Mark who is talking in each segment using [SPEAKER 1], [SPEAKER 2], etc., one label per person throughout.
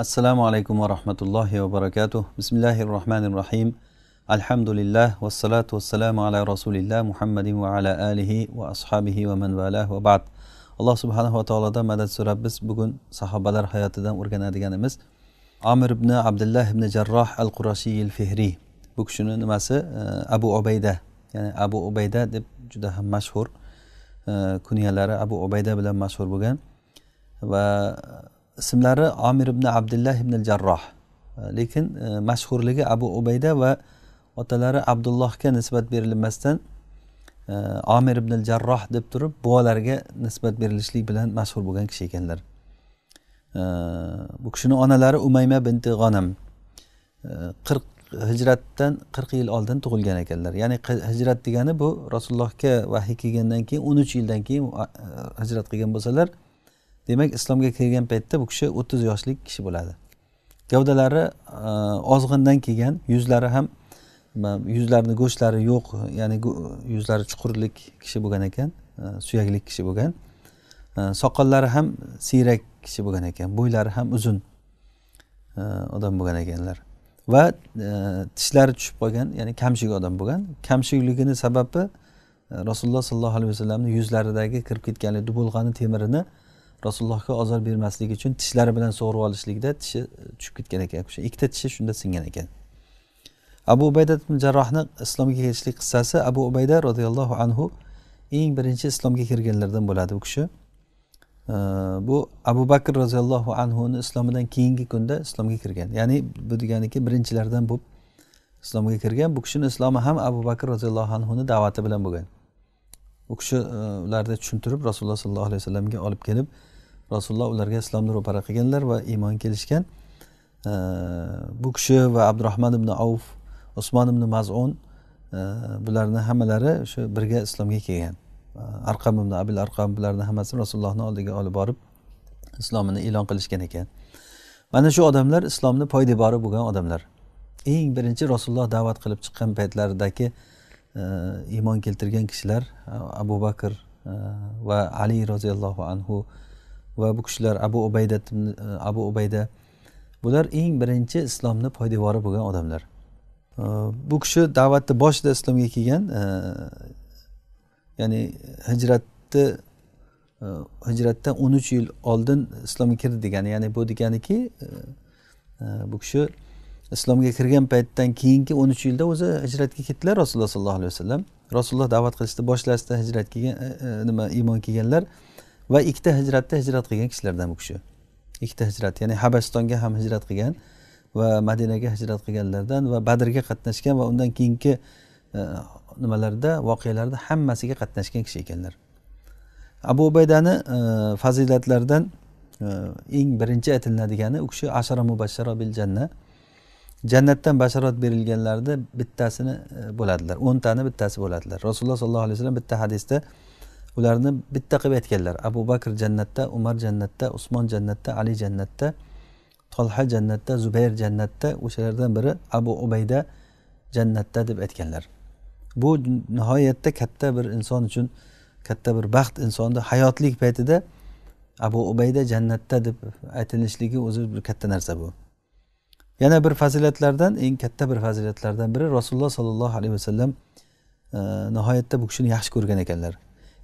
[SPEAKER 1] assalomu alaykum va rahmatullohi va barakatuh bismillahi rohmanir rohim alhamdulillah vassalotu vassalamu ala rasulilloh muhammadin va ala alihi va ashabihi va man valah va ba'd alloh subhanahu va taolodan madad so'rab biz bugun sahobalar hayotidan o'rganadiganimiz amir ibn abdullah ibn jarroh al qurashiyil fehriy bu kishini nimasi abu obayda ya'ni abu ubayda deb juda ham mashhur kunyalari abu ubayda bilan mashhur bo'lgan va ismlari omir ibn abdullah ibn jarroh e, lekin e, mashhurligi abu ubayda va otalari abdullohga nisbat berilmasdan omir e, ibn jarroh deb turib buvalariga nisbat berilishlik bilan mashhur bo'lgan kishi ekanlar bu kishini onalari umayma binti g'onam qirq hijratdan qirq yil oldin tug'ilgan ekanlar ya'ni hijrat degani bu rasulullohga vahiy kelgandan keyin o'n uch yildan keyin hijrat qilgan bo'lsalar demak islomga kelgan paytda bu kishi o'ttiz yoshlik kishi bo'ladi gavdalari e, ozg'indan kelgan yuzlari ham yuzlarini go'shtlari yo'q ya'ni yuzlari chuqurlik kishi bo'lgan ekan e, suyaklik kishi bo'lgan e, soqollari ham siyrak kishi bo'lgan ekan bo'ylari ham uzun odam bo'lgan ekanlar va tishlari tushib qolgan ya'ni kamshik odam bo'lgan kamshikligini sababi rasululloh sollallohu alayhi vasallamni yuzlaridagi kirib ketganlik dubulg'ani temirini rasulullohga ozor bermasligi uchun tishlari bilan sug'urib olishlikda tishi e, tushib ketgan ekan o'sha ikkita tishi shunda singan ekan abu ubayda jarrohni islomga kelishlik qissasi abu ubayda roziyallohu anhu eng birinchi islomga kirganlardan bo'ladi u kishi e, bu abu bakr roziyallohu anhuni islomidan keyingi kunda islomga kirgan ya'ni bu deganiki birinchilardan bo'lib islomga kirgan bu kishini islomi ham abu bakr roziyallohu anhuni da'vati bilan bo'lgan u kishi e, ularni tushuntirib rasululloh sollallohu alayhi vasallamga olib kelib rasululloh ularga islomni ro'para qilganlar va iymon kelishgan bu kishi va abdurahmon ibn avf usmon ibn mazun bularni hammalari shu birga islomga kelgan arqam ibn abil arqam bularni hammasi rasulullohni oldiga olib borib islomini e'lon qilishgan ekan mana shu odamlar islomni poydevori bo'lgan odamlar eng birinchi rasululloh da'vat qilib chiqqan paytlaridagi iymon keltirgan kishilar abu bakr va ali roziyallohu anhu va bu kishilar abu ubayda e, abu ubayda bular eng birinchi islomni poydevori bo'lgan odamlar e, bu kishi da'vatni boshida islomga kelgan e, ya'ni hijratni hijratdan o'n uch yil oldin islomga kirdi degani ya'ni bu deganiki bu kishi islomga kirgan paytdan keyingi o'n uch yilda o'zi hijratga ketdilar rasululloh sollallohu alayhi vasallam rasululloh da'vat qilishni boshlashda hijrat kelgan nima iymon kelganlar va ikkita hijratda hijrat qilgan kishilardan bu kishi ikkita hijrat ya'ni habasistonga ham hijrat qilgan va madinaga hijrat qilganlardan va badrga qatnashgan va undan keyingi e, nimalarda voqealarda hammasiga qatnashgan kishi ekanlar abu ubaydani e, fazilatlaridan e, eng birinchi aytilinadigani u kishi ashara mubashara bil janna jannatdan bashorat berilganlarni bittasini bo'ladilar o'ntani bittasi bo'ladilar rasululloh sollallohu alayhi vasallam bitta hadisda ularni bitta qilib aytganlar abu bakr jannatda umar jannatda usmon jannatda ali jannatda tolha jannatda zubayr jannatda o'shalardan biri abu ubayda jannatda deb aytganlar bu nihoyatda katta bir inson uchun katta bir baxt insonni hayotlik paytida abu ubayda jannatda deb aytilishligi o'zi bir katta narsa bu yana bir fazilatlardan eng katta bir fazilatlardan biri rasululloh sollallohu alayhi vasallam e, nihoyatda bu kishini yaxshi ko'rgan ekanlar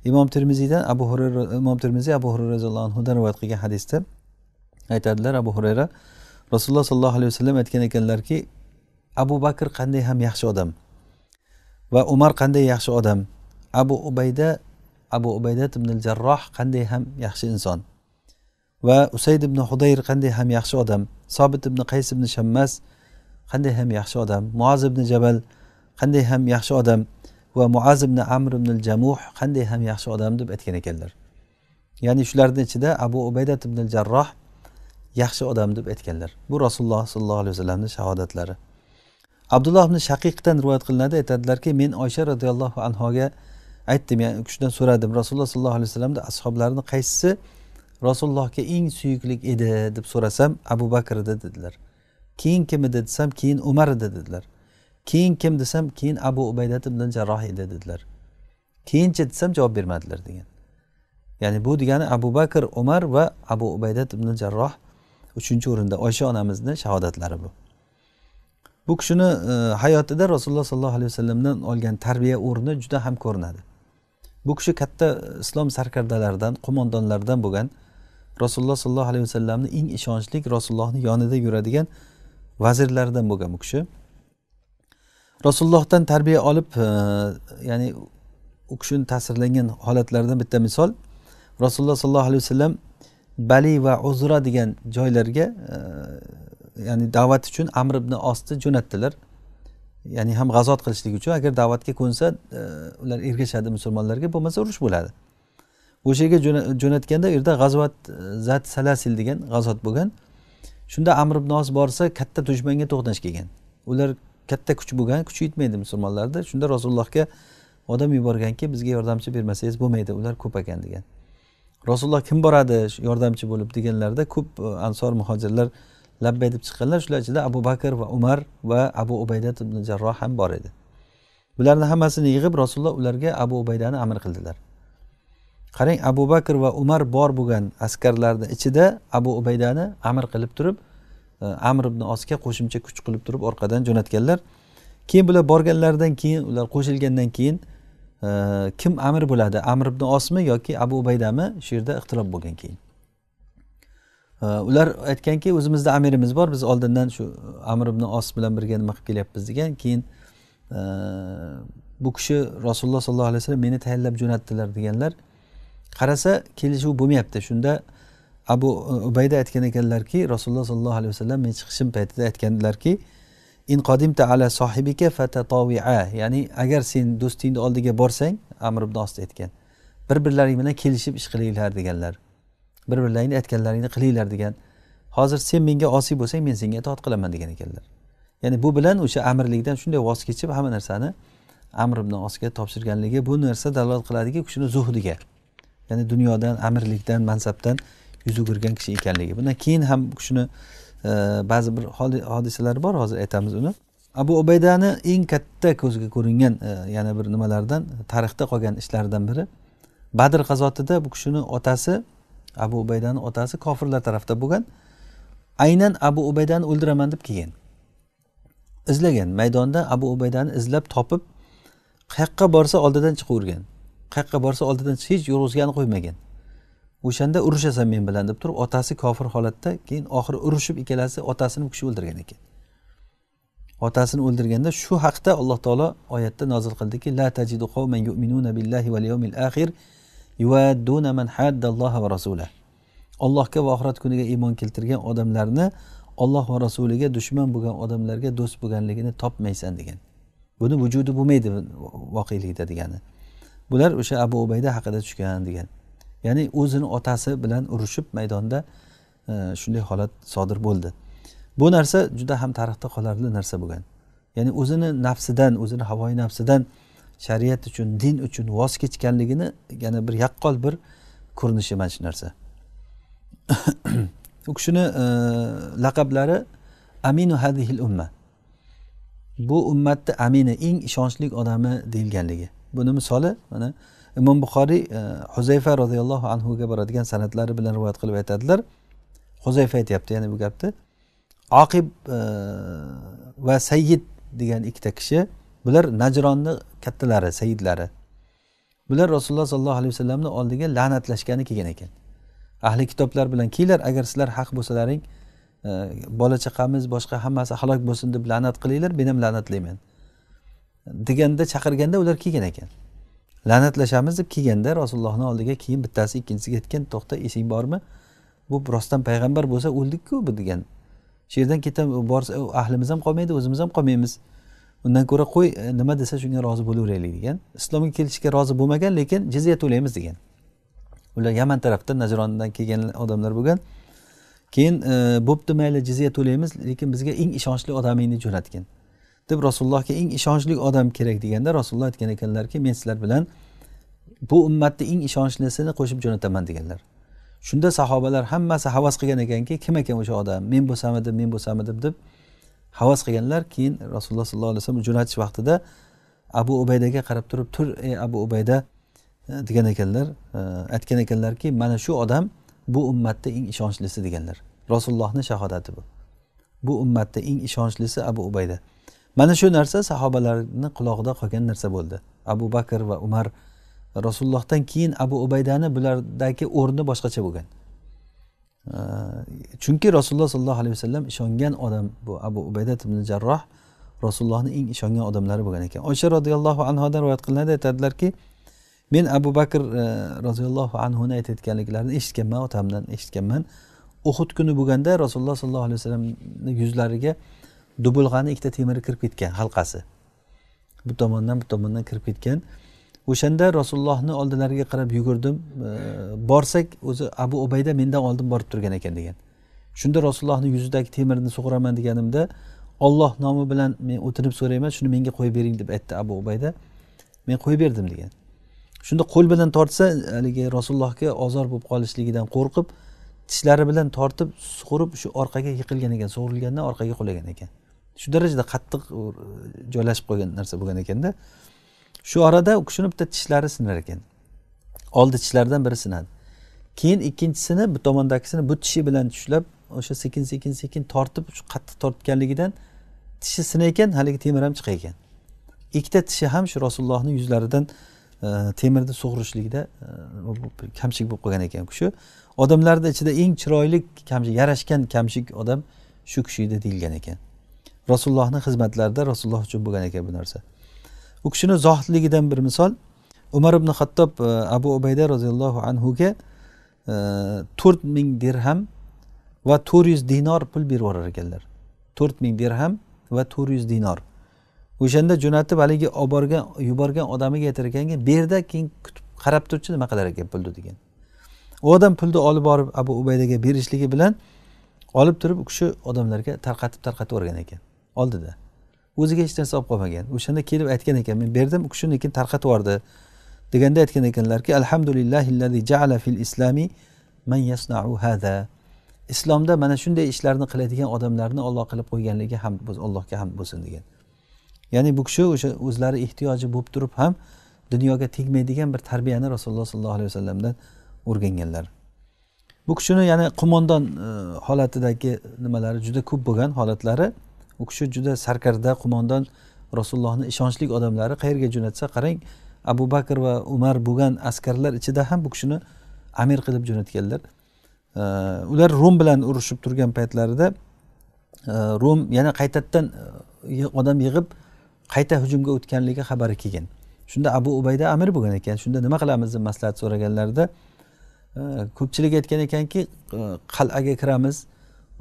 [SPEAKER 1] imom termiziydan abu hurayra imom termiziy abu hurayra roziyallohu anhudan rivoyat qilgan hadisda aytadilar abu hurayra rasululloh sollallohu alayhi vasallam aytgan ekanlarki abu bakr qanday ham yaxshi odam va umar qanday yaxshi odam abu ubayda abu ubayda ibn jarroh qanday ham yaxshi inson va usayd ibn hudayr qanday ham yaxshi odam sobit ibn qays ibn shammas qanday ham yaxshi odam muoz ibn jabal qanday ham yaxshi odam va muaz ibn amr ibn jamuh qanday ham yaxshi odam deb aytgan ekanlar ya'ni shularni ichida abu ubaydat ibn jarroh yaxshi odam deb aytganlar bu rasululloh sollallohu alayhi vasallamni shahodatlari abdulloh ibn shaqiqdan rivoyat qilinadi aytadilarki men oysha roziyallohu anhoga aytdim ya'ni kishidan so'radim rasululloh sollallohu alayhi vasallamni ashoblarini qaysisi rasulullohga eng suyuklik edi deb so'rasam abu bakr edi dedilar keyin kim edi desam keyin umar edi dedilar keyin kim desam keyin abu ubaydat ibn jarroh edi dedilar keyinchi desam javob bermadilar degan ya'ni bu degani abu bakr umar va abu ubaydat ibn jarroh uchinchi o'rinda oysha onamizni shahodatlari bu bu kishini e, hayotida rasululloh sollallohu alayhi vasallamdan olgan tarbiya o'rni juda ham ko'rinadi bu kishi katta e, islom sarkardalaridan qo'mondonlaridan bo'lgan rasululloh sollallohu alayhi vasallamni eng ishonchli rasulullohni yonida yuradigan vazirlaridan bo'lgan bu kishi rasulullohdan tarbiya olib e, ya'ni u kishini ta'sirlangan holatlardan bitta misol rasululloh sollallohu alayhi vasallam bali va uzra degan joylarga e, ya'ni da'vat uchun amr ibn osni jo'natdilar ya'ni ham g'azot qilishlik uchun agar da'vatga ko'nsa e, ular ergashadi musulmonlarga bo'lmasa urush bo'ladi o'sha yerga jo'natganda u yerda g'azvat e, zat salasil degan g'azot bo'lgan shunda amr ibn os borsa katta dushmanga to'qnash kelgan ular katta kuch bo'lgan kuchi yetmaydi musulmonlarda shunda rasulullohga odam yuborganki bizga yordamchi bermasangiz bo'lmaydi ular ko'p ekan degan rasululloh kim boradi yordamchi bo'lib deganlarida ko'p e, ansor muhojirlar labbay deb chiqqanlar shular ichida abu bakr va umar va abu ubayda ibn jarroh ham bor edi bularni hammasini yig'ib rasululloh ularga abu ubaydani amr qildilar qarang abu bakr va umar bor bo'lgan askarlarni ichida abu ubaydani amr qilib turib Э, amr ibn osga qo'shimcha kuch qilib turib orqadan jo'natganlar keyin bular borganlaridan keyin ular qo'shilgandan keyin e, kim amir bo'ladi amir ibn osmi yoki abu ubaydami shu yerda ixtilof bo'lgan keyin e, ular aytganki o'zimizda amirimiz bor biz oldindan shu amir ibn os bilan birga nima qilib kelyapmiz degan keyin e, bu kishi rasululloh sollallohu alayhi vasallam meni tayinlab jo'natdilar deganlar qarasa kelishuv bo'lmayapti shunda abu e, ubayda aytgan ekanlarki rasululloh sollallohu alayhi vasallam men chiqishim paytida aytganlarki in qodimta ala sohibika fatatoia ya'ni agar sen do'stingni oldiga borsang amr ibn os aytgan bir birlaring bilan kelishib ish qilinglar deganlar bir birlaringni aytganlaringni qilinglar degan hozir sen menga osiy bo'lsang men senga itoat qilaman degan ekanlar ya'ni bu bilan o'sha amirlikdan shunday voz kechib hamma narsani amr ibn osga topshirganligi bu narsa dalolat qiladiki u kishini zuhdiga ya'ni dunyodan amirlikdan mansabdan yuz o'girgan kishi ekanligi bundan keyin ham kishini e, ba'zi bir hodisalar bor hozir aytamiz uni abu ubaydani eng katta ko'zga ko'ringan e, yana bir nimalardan tarixda qolgan ishlaridan biri badr g'azotida bu kishini otasi abu ubaydani otasi kofirlar tarafida bo'lgan aynan abu ubaydani o'ldiraman deb kelgan izlagan maydonda abu ubaydani izlab topib qayoqqa borsa oldidan chiqavergan qayoqqa borsa oldidan hech yurg'izgani qo'ymagan o'shanda urushasan men bilan deb turib otasi kofir holatda keyin oxiri urushib ikkalasi otasini bu kishi o'ldirgan ekan otasini o'ldirganda shu haqda alloh taolo oyatda nozil qildiki la tajidu qavman yu'minuna billahi val yawmil axir yuvadduna man haddalloha va rasulah allohga va oxirat kuniga iymon keltirgan odamlarni olloh va rasuliga dushman bo'lgan odamlarga do'st bo'lganligini topmaysan degan buni vujudi bo'lmaydi voqelikda degani bular o'sha abu ubayda haqida tushgan degan ya'ni o'zini otasi bilan urushib maydonda e, shunday holat sodir bo'ldi bu narsa juda ham tarixda qolarli narsa bo'lgan ya'ni o'zini nafsidan o'zini havoyi nafsidan shariat uchun din uchun voz kechganligini yana bir yaqqol bir ko'rinishi mana shu narsa u kishini e, laqablari aminu hadihil umma bu ummatni amini eng ishonchli odami deyilganligi buni misoli mana imom buxoriy e, huzayfa roziyallohu anhuga boradigan san'atlari bilan rivoyat qilib aytadilar huzayfa aytyapti ya'ni bu gapni oqib e, va sayyid degan ikkita kishi bular najronni kattalari sayyidlari bular rasululloh sollallohu alayhi vasallamni oldiga la'natlashgani kelgan ekan ahli kitoblar bilan kelinglar agar sizlar haq bo'lsalaring e, bola chaqamiz boshqa hammasi halok bo'lsin deb la'nat qilinglar men ham la'natlayman deganda chaqirganda ular kelgan ekan la'natlashamiz deb kelganda rasulullohni oldiga keyin bittasi ikkinchisiga aytgan to'xta esing bormi bu rostdan payg'ambar bo'lsa o'ldikku bu degan shu yerdan ketib borsa ahlimiz ham qolmaydi o'zimiz ham qolmaymiz undan ko'ra qo'y e, nima desa shunga rozi bo'laveraylik degan islomga kelishga rozi bo'lmagan lekin jizya to'laymiz degan ular yaman tarafda najrondan kelgan odamlar bo'lgan keyin e, bo'pti mayli jizya to'laymiz lekin bizga eng ishonchli odamingni jo'natgin deb rasulullohga eng ishonchli odam kerak deganda rasululloh aytgan ekanlarki men sizlar bilan bu ummatni eng ishonchlisini qo'shib jo'nataman deganlar shunda sahobalar hammasi havas qilgan ekanki kim ekan o'sha odam men bo'lsamidim men bo'lsamidim deb havas qilganlar keyin rasululloh sollallohu alayhi vasallam jo'natish vaqtida abu ubaydaga qarab turib tur ey abu ubayda e, degan ekanlar e, aytgan ekanlarki mana shu odam bu ummatni eng ishonchlisi deganlar rasulullohni shahodati bu bu ummatni eng ishonchlisi abu ubayda mana shu narsa sahobalarni qulog'ida qolgan narsa bo'ldi abu bakr va umar rasulullohdan keyin abu ubaydani bulardagi o'rni boshqacha bo'lgan chunki rasululloh sollallohu alayhi vasallam ishongan odam bu abu ubayda ibn jarroh rasulullohni eng ishongan odamlari bo'lgan ekan o'sha roziyallohu anhudan rivoyat qilinadi aytadilarki men abu bakr e, roziyallohu anhuni aytayotganliklarini eshitganman otamdan eshitganman uhud kuni bo'lganda rasululloh sollallohu alayhi vasallamni yuzlariga dubulg'ani ikkita temiri kirib ketgan halqasi bu tomondan bu tomondan kirib ketgan o'shanda rasulullohni oldilariga qarab yugurdim e, borsak o'zi abu ubayda mendan oldin borib turgan ekan degan shunda rasulullohni yuzidagi temirni sug'uraman deganimda olloh nomi bilan men o'tinib so'rayman shuni menga qo'yib bering deb aytdi abu ubayda men qo'yib berdim degan shunda qo'l bilan tortsa haligi rasulullohga ozor bo'lib qolishligidan qo'rqib tishlari bilan tortib sug'urib shu orqaga yiqilgan ekan sug'urilganda orqaga qulagan ekan shu darajada qattiq joylashib qolgan narsa bo'lgan ekanda shu orada u kishini bitta tishlari sinar ekan oldi tishlaridan biri sinadi keyin ikkinchisini bu tomondagisini bu tishi bilan tushlab o'sha sekin sekin sekin tortib shu qattiq tortganligidan tishi sinar ekan haligi temir ham chiqa ekan ikkita tishi ham shu rasulullohni yuzlaridan e, temirni sug'urishlikda e, kamchik bo'lib qolgan ekan u kishi odamlarni ichida eng chiroyli kamchik yarashgan kamchik odam shu kishi edi deyilgan ekan rasulullohni xizmatlarida rasululloh uchun bo'lgan ekan bu narsa u kishini zohidligidan bir misol umar ibn xattob e, abu ubayda roziyallohu anhuga e, to'rt ming dirham va to'rt yuz dinor pul berib yuborar ekanlar to'rt ming dirham va to'rt yuz dinor o'shanda jo'natib haligi olib borgan yuborgan odamiga aytar ekanki bu yerda keyin kutib qarab turchi nima qilar ekan pulni degan u odam pulni olib borib abu ubaydaga berishligi bilan olib turib u kishi odamlarga tarqatib tarqatib yuborgan ekan oldida o'ziga hech narsa olib qolmagan o'shanda kelib aytgan ekan men berdim u kishini keyin tarqatib yubordi deganda aytgan ekanlarki alhamdulillahi jaala fil islami man yasnau hada islomda mana shunday ishlarni qiladigan odamlarni olloh qilib qo'yganligi ham allohga ham bo'lsin degan ya'ni bu kishi o'sha o'zlari ehtiyoji bo'lib turib ham dunyoga tegmaydigan bir tarbiyani rasululloh sollallohu alayhi vasallamdan o'rganganlar bu kishini ya'ni qo'mondon e, holatidagi nimalari juda ko'p bo'lgan holatlari u kishi juda sarkarda qo'mondon rasulullohni ishonchli odamlari qayerga jo'natsa qarang abu bakr va umar bo'lgan askarlar ichida ham bu kishini amir qilib jo'natganlar ular rum bilan urushib turgan paytlarida e, rum yana qaytadan e, odam yig'ib qayta hujumga o'tganligi xabari kelgan shunda abu ubayda amir bo'lgan ekan shunda nima qilamiz deb maslahat so'raganlarida e, ko'pchilik aytgan ekanki qal'aga kiramiz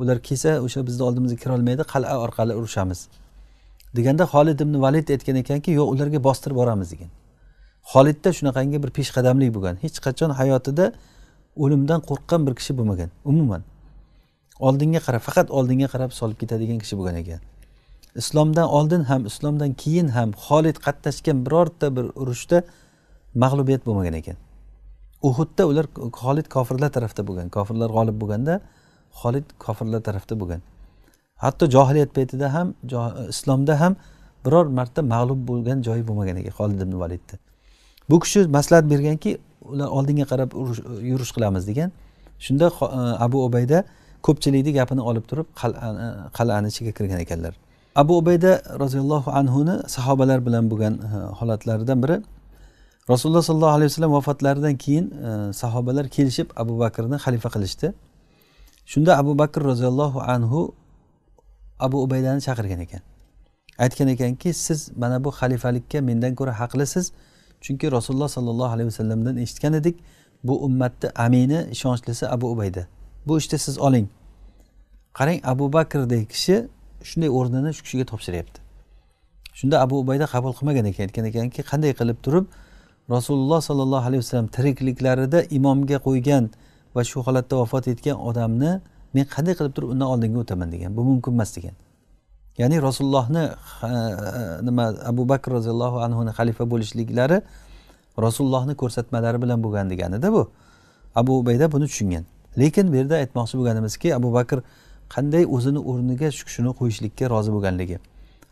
[SPEAKER 1] ular kelsa o'sha bizni oldimizga kirolmaydi qal'a orqali urushamiz deganda xolid ibn valid aytgan ekanki yo'q ularga bostirib boramiz degan xolidda shunaqangi bir peshqadamlik bo'lgan hech qachon hayotida o'limdan qo'rqqan bir kishi bo'lmagan umuman oldinga qarab faqat oldinga qarab solib ketadigan kishi bo'lgan ekan islomdan oldin ham islomdan keyin ham xolid qatnashgan birorta bir urushda mag'lubiyat bo'lmagan ekan uhudda ular xolid kofirlar tarafda bo'lgan kofirlar g'olib bo'lganda xolid kofirlar tarafda bo'lgan hatto johiliyat paytida ham islomda ham biror marta mag'lub bo'lgan joyi bo'lmagan ekan xolid ibn validni bu kishi maslahat berganki ular oldinga qarab yurish qilamiz degan shunda e, abu ubayda ko'pchilikni gapini olib turib qal'ani e, qal'ani ichiga kirgan ekanlar abu ubayda roziyallohu anhuni sahobalar bilan bo'lgan e, holatlaridan biri rasululloh sollallohu alayhi vasallam vafotlaridan keyin sahobalar kelishib abu bakrni xalifa qilishdi shunda abu bakr roziyallohu anhu abu ubaydani chaqirgan ekan aytgan ekanki siz mana bu xalifalikka mendan ko'ra haqlisiz chunki rasululloh sollallohu alayhi vasallamdan eshitgan edik bu ummatni amini ishonchlisi abu ubayda bu ishni siz oling qarang abu bakrdek kishi shunday o'rnini shu kishiga topshiryapti shunda abu ubayda qabul qilmagan ekan aytgan ekanki qanday qilib turib rasululloh sollallohu alayhi vasallam tirikliklarida imomga qo'ygan va shu holatda vafot etgan odamni men qanday qilib turib undan oldinga o'taman degan bu mumkin emas degan ya'ni rasulullohni nima abu bakr roziyallohu anhuni xalifa bo'lishliklari rasulullohni ko'rsatmalari bilan bo'lgan deganida bu abu ubayda buni tushungan lekin bu yerda aytmoqchi bo'lganimizki abu bakr qanday o'zini o'rniga kishini qo'yishlikka rozi bo'lganligi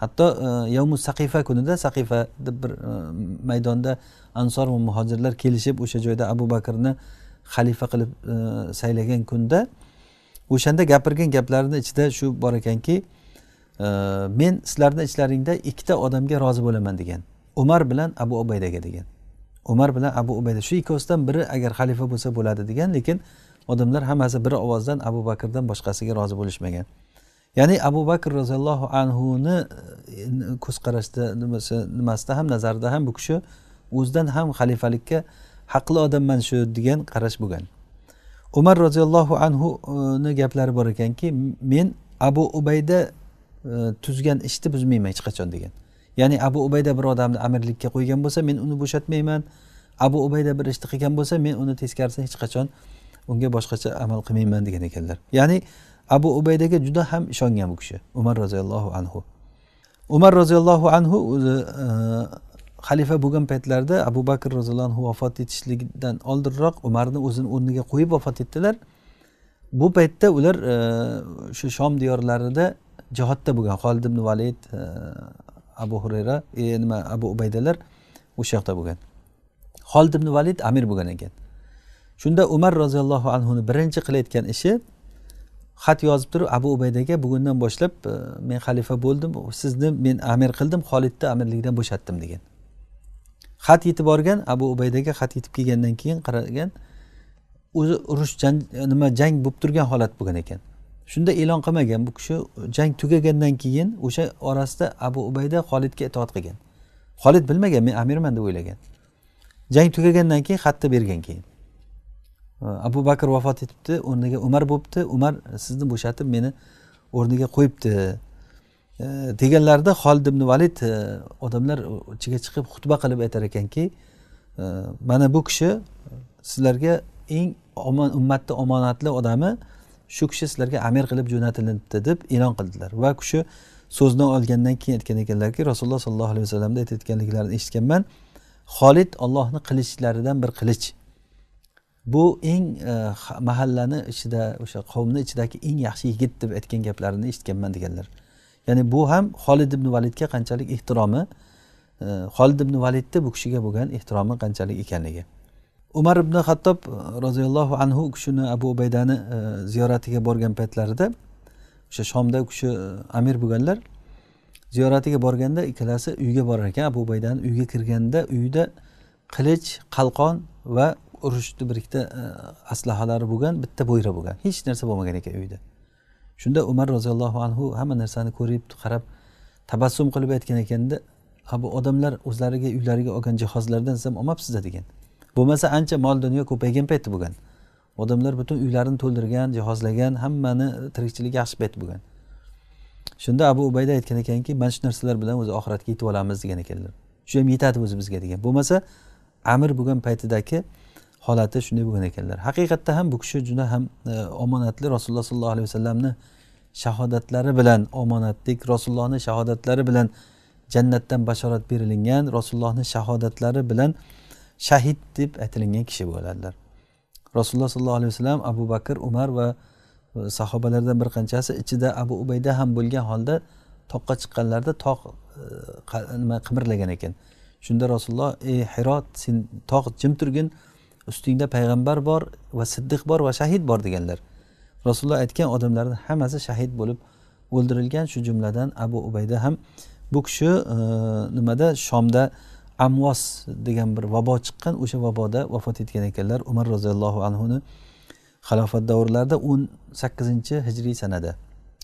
[SPEAKER 1] hatto e, yavmu saqifa kunida saqifa deb bir e, maydonda ansor va muhojirlar kelishib o'sha joyda abu bakrni xalifa qilib e, saylagan kunda o'shanda gapirgan gaplarini ichida shu bor ekanki e, men sizlarni ichlaringda ikkita odamga rozi bo'laman degan umar bilan abu ubaydaga degan umar bilan abu ubayda shu ikkovsidan biri agar xalifa bo'lsa bo'ladi degan lekin odamlar hammasi bir ovozdan abu bakrdan boshqasiga rozi bo'lishmagan ya'ni abu bakr roziyallohu anhuni e, ko'z qarashda nimasida ham nazarida ham bu kishi o'zidan ham xalifalikka haqli odamman shu degan qarash bo'lgan umar roziyallohu anhuni e, gaplari bor ekanki men abu ubayda e, tuzgan ishni buzmayman hech qachon degan ya'ni abu ubayda bir odamni amirlikka qo'ygan bo'lsa men uni bo'shatmayman abu ubayda bir ishni qilgan bo'lsa men uni teskarisini hech qachon unga boshqacha amal qilmayman degan ekanlar ya'ni abu ubaydaga juda ham ishongan bu kishi umar roziyallohu anhu umar roziyallohu anhu o'zi e, xalifa bo'lgan paytlarida abu bakr roziyallohu anhu vafot etishligidan oldinroq umarni o'zini o'rniga qo'yib vafot etdilar bu paytda ular o'sha e, shom diyorlarida jihodda bo'lgan holid ibn valid e, abu hurayra e, nima abu ubaydalar o'sha yoqda bo'lgan holid ibn valid amir bo'lgan ekan shunda umar roziyallohu anhuni birinchi qilayotgan ishi xat yozib turib abu ubaydaga bugundan boshlab e, men xalifa bo'ldim sizni men amir qildim xolidni amirlikdan bo'shatdim degan xat yetib borgan abu ubaydaga xat yetib kelgandan keyin qaragan o'zi urush nima jang bo'lib turgan holat bo'lgan ekan shunda e'lon qilmagan bu kishi jang tugagandan keyin o'sha orasida abu ubayda xolidga itoat qilgan xolid bilmagan men amirman deb o'ylagan jang tugagandan keyin xatni bergan keyin abu bakr vafot etibdi o'rniga umar bo'libdi umar sizni bo'shatib meni o'rniga qo'yibdi deganlarida holid ibn valid e, odamlar ichiga chiqib xutba qilib aytar ekanki e, mana bu kishi sizlarga eng omon ummatni omonatli odami shu kishi sizlarga amir qilib jo'natilibdi deb e'lon qildilar va kishi so'zni olgandan keyin aytgan ekanlarki rasululloh sollallohu alayhi vasallamni aytayotganliklarini eshitganman xolid ollohni qilichlaridan bir qilich bu eng e, mahallani ichida o'sha qavmni ichidagi eng yaxshi yigit deb aytgan gaplarini eshitganman deganlar ya'ni bu ham xolid ibn validga qanchalik ehtiromi e, xolid ibn validni bu kishiga bo'lgan ehtiromi qanchalik ekanligi umar ibn xattob e, roziyallohu anhu u kishini abu ubaydani e, ziyoratiga borgan paytlarida o'sha shomda u kishi amir bo'lganlar ziyoratiga borganda ikkalasi uyga borar ekan abu ubaydani uyga kirganda uyida qilich qalqon va urushni bir ikkita aslahalari bo'lgan bitta bo'yra bo'lgan hech narsa bo'lmagan ekan uyda shunda umar roziyallohu anhu hamma narsani ko'rib qarab tabassum qilib aytgan ekanda ha bu odamlar o'zlariga uylariga olgan jihozlardan siz ham olmabsizda degan bo'lmasa ancha mol dunyo ko'paygan payti bo'lgan odamlar butun uylarini to'ldirgan jihozlagan hammani tirikchilik yaxshi payt bo'lgan shunda abu ubayda aytgan ekanki mana shu narsalar bilan o'zi oxiratga yetib olamiz degan ekanlar shu ham yetadi o'zi bizga degan bo'lmasa amir bo'lgan paytidagi holati shunday bo'lgan ekanlar haqiqatda ham bu kishi juda ham e, omonatli rasululloh sollallohu alayhi vasallamni shahodatlari bilan omonatlik rasulullohni shahodatlari bilan jannatdan bashorat berilingan rasulullohni shahodatlari bilan shahid deb aytilingan kishi bo'ladilar rasululloh sollallohu alayhi vasallam abu bakr umar va e, sahobalardan bir qanchasi ichida abu ubayda ham bo'lgan holda toqqa chiqqanlarida tog' e, nima qimirlagan ekan shunda rasululloh ey hirot sen tog' jim turgin ustingda payg'ambar bor va siddiq bor va shahid bor deganlar rasululloh aytgan odamlarni hammasi shahid bo'lib o'ldirilgan shu jumladan abu ubayda ham bu kishi e, nimada shomda amvos degan bir vabo chiqqan o'sha vaboda vafot etgan ekanlar umar roziyallohu anhuni xalofat davrlarida o'n sakkizinchi hijriy sanada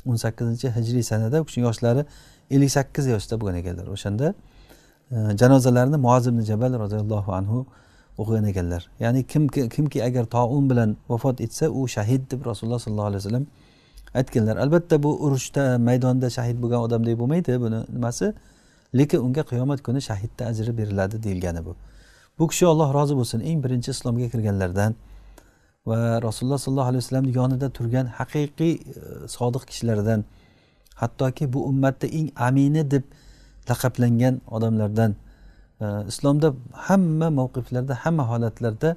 [SPEAKER 1] o'n sakkizinchi hijriy sanada u kishini yoshlari ellik sakkiz yoshda bo'lgan ekanlar o'shanda e, janozalarini muaz ibn jabal roziyallohu anhu o'qigan ekanlar ya'ni kimki kimki agar toun bilan vafot etsa u shahid deb rasululloh sollallohu alayhi vasallam aytganlar albatta bu urushda maydonda shahid bo'lgan odamdek bo'lmaydi buni nimasi lekin unga qiyomat kuni shahidda ajri beriladi deyilgani bu bu kishi alloh rozi bo'lsin eng birinchi islomga kirganlardan va rasululloh sollallohu alayhi vasallamni yonida turgan haqiqiy e, sodiq kishilardan hattoki bu ummatda eng amini deb laqablangan odamlardan islomda hamma mavqiflarda hamma holatlarda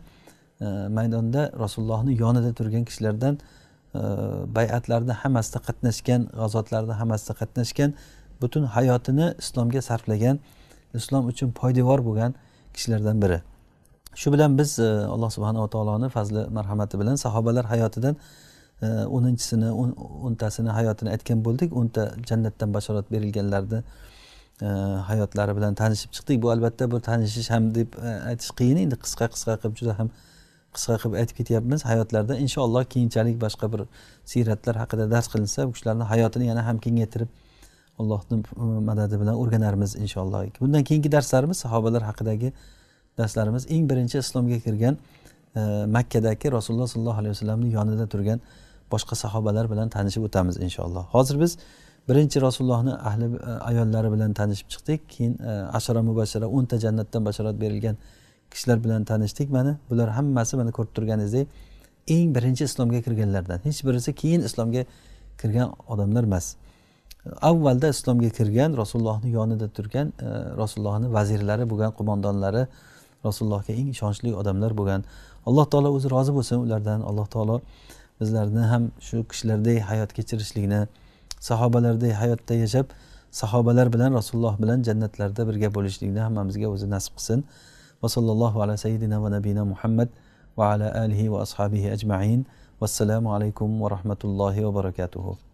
[SPEAKER 1] e, maydonda rasulullohni yonida turgan kishilardan e, bay'atlarda hammasida qatnashgan g'azotlarni hammasida qatnashgan butun hayotini islomga sarflagan islom uchun poydevor bo'lgan kishilardan biri shu bilan biz e, alloh subhanava taoloni fazli marhamati bilan sahobalar hayotidan o'ninchisini o'ntasini hayotini aytgan bo'ldik o'nta jannatdan bashorat berilganlarni E, hayotlari bilan tanishib chiqdik bu albatta bir tanishish ham deb e, aytish qiyin endi qisqa qisqa qilib juda ham qisqa qilib aytib ketyapmiz hayotlarda inshaalloh keyinchalik boshqa bir siyratlar haqida dars qilinsa bu kishilarni hayotini yana ham kengaytirib allohni e, madadi bilan o'rganarmiz inshaalloh bundan keyingi darslarimiz sahobalar haqidagi darslarimiz eng birinchi islomga kirgan makkadagi rasululloh sollallohu alayhi vasallamni yonida turgan boshqa sahobalar bilan tanishib o'tamiz inshaalloh hozir biz birinchi rasulullohni ahli e, ayollari bilan tanishib chiqdik keyin e, ashara mubashara o'nta jannatdan bashorat berilgan kishilar bilan tanishdik mana bular hammasi mana ko'rib turganingizdek eng birinchi islomga kirganlardan hech birisi keyin islomga kirgan odamlar emas avvalda islomga kirgan rasulullohni yonida turgan e, rasulullohni vazirlari bo'lgan qo'mondonlari rasulullohga eng ishonchli odamlar bo'lgan alloh taolo o'zi rozi bo'lsin ulardan alloh taolo bizlarni ham shu kishilardek hayot kechirishlikni sahobalarday hayotda yashab sahobalar bilan rasululloh bilan jannatlarda birga bo'lishlikni hammamizga o'zi nasib qilsin va sallallohu ala sayyidina va nabiyina muhammad va ala alihi va ashabihi ajmain vassalomu alaykum va rahmatullohi va barakatuhu